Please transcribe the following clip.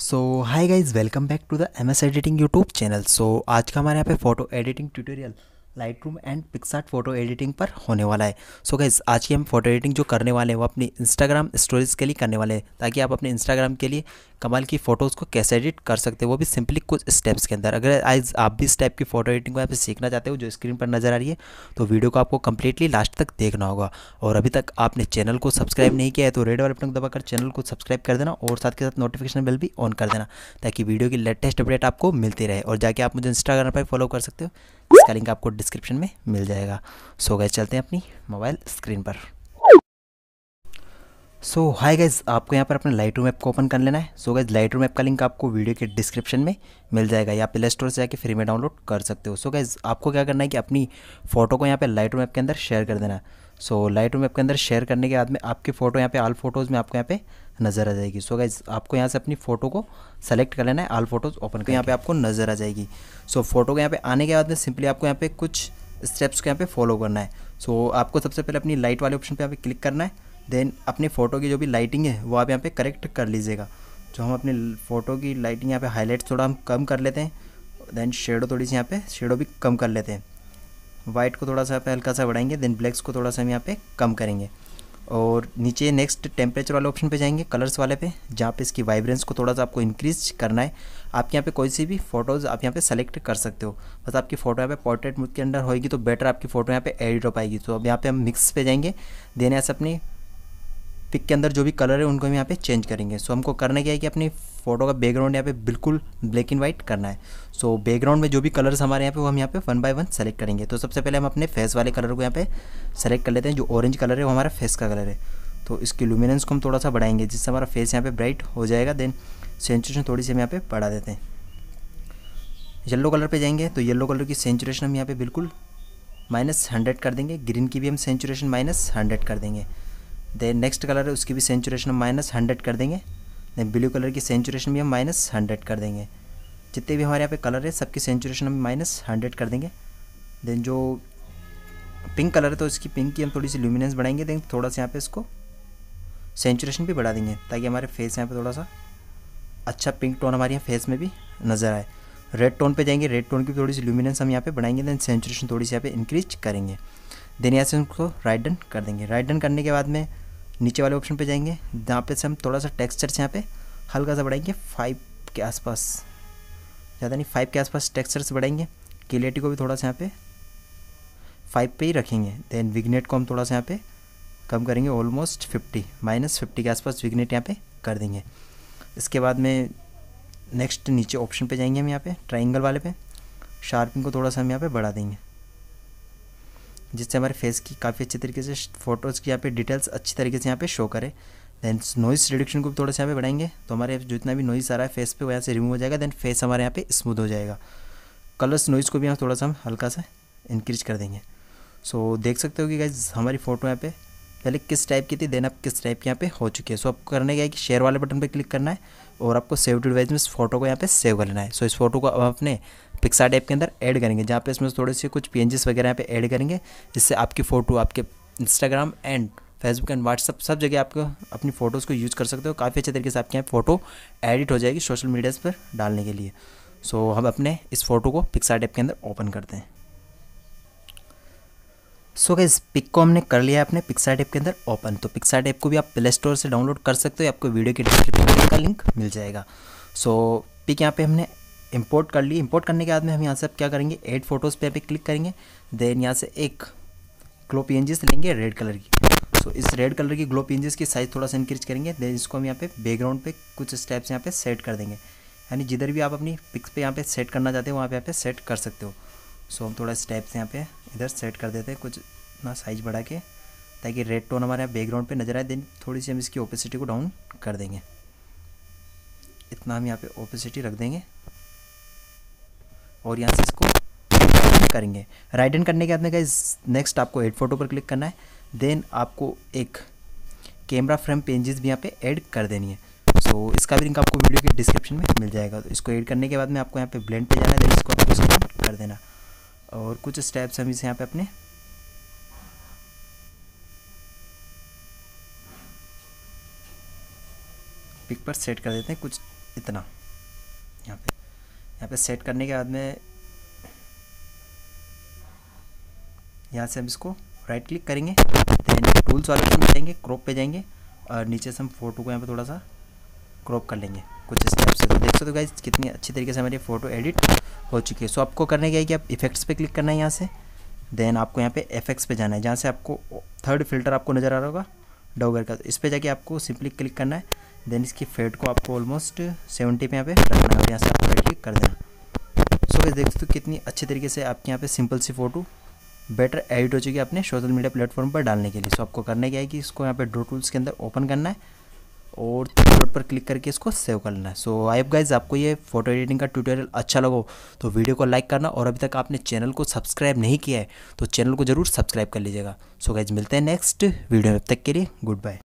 so hi guys welcome back to the M S editing YouTube channel so आज का हमारे यहाँ पे photo editing tutorial Lightroom and PicsArt photo editing पर होने वाला है सो so गैस आज की हम फोटो एडिटिंग जो करने वाले हैं वो अपनी इंस्टाग्राम स्टोरीज के लिए करने वाले हैं ताकि आप अपने इंस्टाग्राम के लिए कमाल की फ़ोटोज़ को कैसे एडिट कर सकते हैं वो भी सिंपली कुछ स्टेप्स के अंदर अगर आज आप भी इस टाइप की फोटो एडिटिंग को आप सीखना चाहते हो जो स्क्रीन पर नजर आ रही है तो वीडियो को आपको कंप्लीटली लास्ट तक देखना होगा और अभी तक आपने चैनल को सब्सक्राइब नहीं किया है तो रेड वाले बटन दबाकर चैनल को सब्सक्राइब कर देना और साथ के साथ नोटिफिकेशन बिल भी ऑन कर देना ताकि वीडियो की लेटेस्ट अपडेट आपको मिलती रहे और जाके आप मुझे इंस्टाग्राम पर फॉलो कर सकते हो इसका लिंक आपको डिस्क्रिप्शन में मिल जाएगा सो गए चलते हैं अपनी मोबाइल स्क्रीन पर सो हाय गाइज आपको यहाँ पर अपने लाइट रूम ऐप को ओपन कर लेना है so guys Lightroom app का लिंक आपको वीडियो के डिस्क्रिप्शन में मिल जाएगा या प्ले स्टोर से जाके फ्री में डाउनलोड कर सकते हो सो so गाइज आपको क्या करना है कि अपनी फोटो को यहाँ पे लाइट रूम ऐप के अंदर शेयर कर देना है सो लाइट रूम आपके अंदर शेयर करने के बाद में आपकी फ़ोटो यहाँ पे आल फोटोज़ में आपको यहाँ पे नज़र आ जाएगी सो so, गाइज आपको यहाँ से अपनी फ़ोटो को सेलेक्ट कर लेना है आल फोटोज़ ओपन कर यहाँ पे आपको नज़र आ जाएगी सो so, फ़ोटो के यहाँ पे आने के बाद में सिंपली आपको यहाँ पे कुछ स्टेप्स को यहाँ पे फॉलो करना है सो so, आपको सबसे पहले अपनी लाइट वाले ऑप्शन पर यहाँ पे क्लिक करना है देन अपनी फ़ोटो की जो भी लाइटिंग है वो आप यहाँ पर करेक्ट कर लीजिएगा जो हम अपनी फ़ोटो की लाइटिंग यहाँ पर हाईलाइट थोड़ा हम कम कर लेते हैं देन शेडो थोड़ी सी यहाँ पर शेडो भी कम कर लेते हैं वाइट को थोड़ा सा हल्का सा बढ़ाएंगे देन ब्लैक्स को थोड़ा सा हम यहाँ पे कम करेंगे और नीचे नेक्स्ट टेम्परेचर वाले ऑप्शन पे जाएंगे कलर्स वाले पे जहाँ पे इसकी वाइब्रेंस को थोड़ा सा आपको इंक्रीज करना है आप यहाँ पे कोई सी भी फोटोज़ आप यहाँ पे सेलेक्ट कर सकते हो बस आपकी फ़ोटो यहाँ पे पोर्ट्रेट के अंदर होगी तो बेटर आपकी फ़ोटो यहाँ पे एडिट हो पाएगी तो अब यहाँ पे हम मिक्स पे जाएंगे देने ऐसे अपनी पिक के अंदर जो भी कलर है उनको हम यहाँ पे चेंज करेंगे सो so, हमको करना क्या है कि अपनी फ़ोटो का बैकग्राउंड यहाँ पे बिल्कुल ब्लैक एंड वाइट करना है सो so, बैकग्राउंड में जो भी कलर्स हमारे यहाँ पे वो हम यहाँ पे वन बाय वन सेलेक्ट करेंगे तो सबसे पहले हम अपने फेस वाले कलर को यहाँ पे सेलेक्ट कर लेते हैं जो ऑरेंज कलर है वो हमारा फेस का कलर है तो इसके लुमिनेंस को हम थोड़ा सा बढ़ाएंगे जिससे हमारा फेस यहाँ पर ब्राइट हो जाएगा देन सेंचुरेशन थोड़ी सी हम यहाँ पर बढ़ा देते हैं येल्लो कलर पर जाएंगे तो येल्लो कलर की सेंचुरेशन हम यहाँ पर बिल्कुल माइनस हंड्रेड कर देंगे ग्रीन की भी हम सेंचुरेशन माइनस हंड्रेड कर देंगे देन नेक्स्ट कलर है उसकी भी सेंचुरेशन हम माइनस हंड्रेड कर देंगे देन ब्लू कलर की सेंचुरेशन भी हम माइनस हंड्रेड कर देंगे जितने भी हमारे यहाँ पे कलर है सबकी सेंचुरेशन हम माइनस हंड्रेड कर देंगे देन जो पिंक कलर है तो इसकी पिंक की हम थोड़ी सी ल्यूमिनेंस बढ़ाएंगे देन थोड़ा सा यहाँ पे इसको सेंचुरेशन भी बढ़ा देंगे ताकि हमारे फेस यहाँ पर थोड़ा सा अच्छा पिंक टोन हमारे यहाँ फेस में भी नज़र आए रेड टोन पर जाएंगे रेड टोन की थोड़ी सी ल्यूमिनेंस हम यहाँ पे बढ़ाएंगे देन सेंचुरेशन थोड़ी सी यहाँ पर इंक्रीज करेंगे देन यहाँ से उनको राइट डन कर देंगे राइट डन करने के बाद में नीचे वाले ऑप्शन पे जाएंगे जहाँ पे से हम थोड़ा सा टेक्सचर से यहाँ पे हल्का सा बढ़ाएंगे फाइव के आसपास ज़्यादा नहीं फाइव के आसपास से बढ़ाएंगे क्लियरिटी को भी थोड़ा सा यहाँ पे फाइव पे ही रखेंगे देन विग्नेट को हम थोड़ा सा यहाँ पे कम करेंगे ऑलमोस्ट फिफ्टी माइनस फिफ्टी के आसपास विग्नेट यहाँ पे कर देंगे इसके बाद में नेक्स्ट नीचे ऑप्शन पे जाएंगे हम यहाँ पे ट्राइंगल वाले पे शार्पिंग को थोड़ा सा हम यहाँ पे बढ़ा देंगे जिससे हमारे फेस की काफ़ी अच्छे तरीके से फोटोज़ की यहाँ पे डिटेल्स अच्छी तरीके से यहाँ पे शो करे दैन नॉइस रिडक्शन को भी थोड़ा सा यहाँ पे बढ़ाएंगे तो हमारे जितना भी नॉइस आ रहा है फेस पे वो यहाँ से रिमूव हो जाएगा दैन फेस हमारे यहाँ पे स्मूथ हो जाएगा कलर्स नॉइस को भी यहाँ थोड़ा सा हम हल्का सा इंक्रीज कर देंगे सो so, देख सकते हो कि गाइज हमारी फ़ोटो यहाँ पे पहले किस टाइप की थी देन अब किस टाइप की यहाँ पे हो चुकी है सो so, आपको करने का है कि शेयर वाले बटन पर क्लिक करना है और आपको सेव टू डिवाइस में इस फोटो को यहाँ पे सेव कर लेना है सो इस फोटो को अब अपने पिक्सार्ट ऐप के अंदर ऐड करेंगे जहाँ पे इसमें थोड़े से कुछ पेंजेस वगैरह यहाँ पे ऐड करेंगे जिससे आपकी फ़ोटो आपके Instagram and Facebook and WhatsApp सब जगह आपको अपनी फ़ोटोज़ को यूज़ कर सकते हो काफ़ी अच्छे तरीके से आपके यहाँ फ़ोटो एडिट हो जाएगी सोशल मीडियाज़ पर डालने के लिए सो हम अपने इस फोटो को पिक्सार्ट ऐप के अंदर ओपन करते हैं सो गाइस इस पिक को हमने कर लिया है अपने पिक्सा टैप के अंदर ओपन तो पिक्सा टैप को भी आप प्ले स्टोर से डाउनलोड कर सकते हो आपको वीडियो के डिस्क्रिप्शन का लिंक मिल जाएगा सो so, पिक यहाँ पे हमने इंपोर्ट कर ली इंपोर्ट करने के बाद में हम यहाँ से अब क्या करेंगे एड फोटोज़ पे पे क्लिक करेंगे देन यहाँ से एक ग्लो पी लेंगे रेड कलर की सो so, इस रेड कलर की ग्लो पी की साइज़ थोड़ा सा इंक्रीज करेंगे देन इसको हम यहाँ पे बैकग्राउंड पे कुछ स्टेप्स यहाँ पे सेट कर देंगे यानी जिधर भी आप अपनी पिक्स पे यहाँ पे सेट करना चाहते हो वहाँ पे यहाँ पे सेट कर सकते हो सो so, हम थोड़ा स्टेप्स यहाँ पे इधर सेट कर देते हैं कुछ इतना साइज बढ़ा के ताकि रेड टोन हमारे यहाँ बैकग्राउंड पे नज़र आए देन थोड़ी सी हम इसकी ओपेसिटी को डाउन कर देंगे इतना हम यहाँ पे ओपेसिटी रख देंगे और यहाँ से इसको करेंगे राइट एंड करने के बाद में गाइज नेक्स्ट आपको एड फोटो पर क्लिक करना है देन आपको एक कैमरा फ्रेम पेंजेस भी यहाँ पे ऐड कर देनी है सो so, इसका भी लिंक आपको वीडियो के डिस्क्रिप्शन में मिल जाएगा तो इसको ऐड करने के बाद में आपको यहाँ पे ब्लेंड पे जाना है देन इसको आपको कर देना और कुछ स्टेप्स हम इसे यहाँ पे अपने पिक पर सेट कर देते हैं कुछ इतना यहाँ पे यहाँ पे सेट करने के बाद में यहाँ से हम इसको राइट क्लिक करेंगे देन टूल्स वाले पे जाएंगे क्रॉप पे जाएंगे और नीचे से हम फोटो को यहाँ पे थोड़ा सा क्रॉप कर लेंगे कुछ स्टेप से तो देख सकते हो गाइज कितनी अच्छी तरीके से हमारी फ़ोटो एडिट हो चुकी है सो आपको करने क्या है कि आप इफेक्ट्स पे क्लिक करना है यहाँ से देन आपको यहाँ पे एफेक्ट्स पे जाना है जहाँ से आपको थर्ड फिल्टर आपको नज़र आ रहा होगा डोगर का इस पर जाके आपको सिंपली क्लिक करना है देन इसकी फेड को आपको ऑलमोस्ट सेवेंटी पे यहाँ पे रखना है यहाँ से आपको राइट क्लिक कर देना सो गाइज देख सकते हो कितनी अच्छे तरीके से आपके यहाँ पे सिंपल सी फ़ोटो बेटर एडिट हो चुकी है अपने सोशल मीडिया प्लेटफॉर्म पर डालने के लिए सो आपको करना क्या है कि इसको यहाँ पे ड्रो टूल्स के अंदर ओपन करना है और थर्ड पर क्लिक करके इसको सेव कर लेना है सो आई एफ गाइज आपको ये फोटो एडिटिंग का ट्यूटोरियल अच्छा लगो तो वीडियो को लाइक करना और अभी तक आपने चैनल को सब्सक्राइब नहीं किया है तो चैनल को जरूर सब्सक्राइब कर लीजिएगा सो गाइज मिलते हैं नेक्स्ट वीडियो में अब तक के लिए गुड बाय